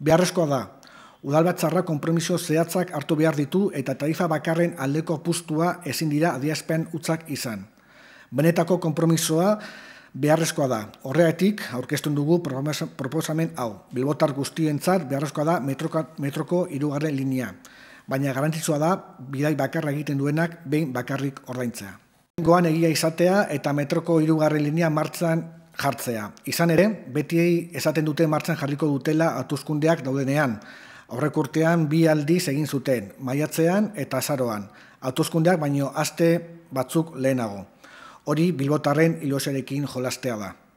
Beharrezkoa da, udalbatzarra konpromiso zehatzak hartu behar ditu eta tarifa bakarren aldeko puztua ezin dira adiazpen utzak izan. Benetako konpromisoa beharrezkoa da. Horregatik, aurkestun dugu proposamen hau. Bilbotar guztientzat beharrezkoa da metroko, metroko irugarren linea. Baina garantizua da, bidai bakarra egiten duenak behin bakarrik ordaintzea. Goan egia izatea eta metroko irugarren linea martzan jartzea. Izan ere, beti esaten dute martzen jarriko dutela atuzkundeak daudenean. Horrek bi aldiz egin zuten, maiatzean eta azaroan. Atuzkundeak baino aste batzuk lehenago. Hori bilbotarren ilosarekin jolastea da.